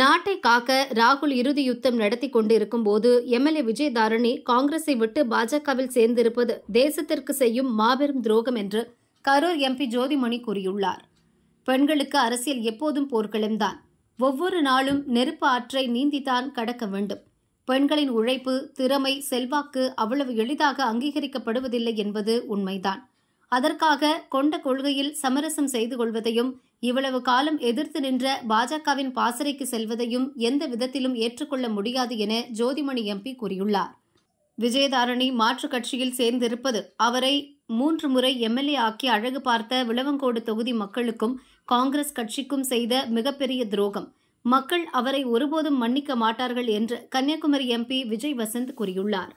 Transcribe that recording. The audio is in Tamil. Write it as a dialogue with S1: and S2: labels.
S1: நாட்டை காக்க ராகுல் இறுதி யுத்தம் நடத்தி கொண்டிருக்கும் போது எம்எல்ஏ விஜயதாரணி காங்கிரஸை விட்டு பாஜகவில் சேர்ந்திருப்பது தேசத்திற்கு செய்யும் மாபெரும் துரோகம் என்று கரூர் எம்பி ஜோதிமணி கூறியுள்ளார் பெண்களுக்கு அரசியல் எப்போதும் போர்க்களம்தான் ஒவ்வொரு நாளும் நெருப்பு ஆற்றை நீந்திதான் கடக்க வேண்டும் பெண்களின் உழைப்பு திறமை செல்வாக்கு அவ்வளவு எளிதாக அங்கீகரிக்கப்படுவதில்லை என்பது உண்மைதான் அதற்காக கொண்ட கொள்கையில் சமரசம் செய்து கொள்வதையும் இவ்வளவு காலம் எதிர்த்து நின்ற பாஜகவின் பாசறைக்கு செல்வதையும் எந்த விதத்திலும் ஏற்றுக்கொள்ள முடியாது என ஜோதிமணி எம்பி கூறியுள்ளார் விஜயதாரணி மாற்றுக் கட்சியில் சேர்ந்திருப்பது அவரை மூன்று முறை எம்எல்ஏ ஆக்கி அழகு பார்த்த விளவங்கோடு தொகுதி மக்களுக்கும் காங்கிரஸ் கட்சிக்கும் செய்த மிகப்பெரிய துரோகம் மக்கள் அவரை ஒருபோதும் மன்னிக்க மாட்டார்கள் என்று கன்னியாகுமரி எம்பி விஜய் வசந்த் கூறியுள்ளார்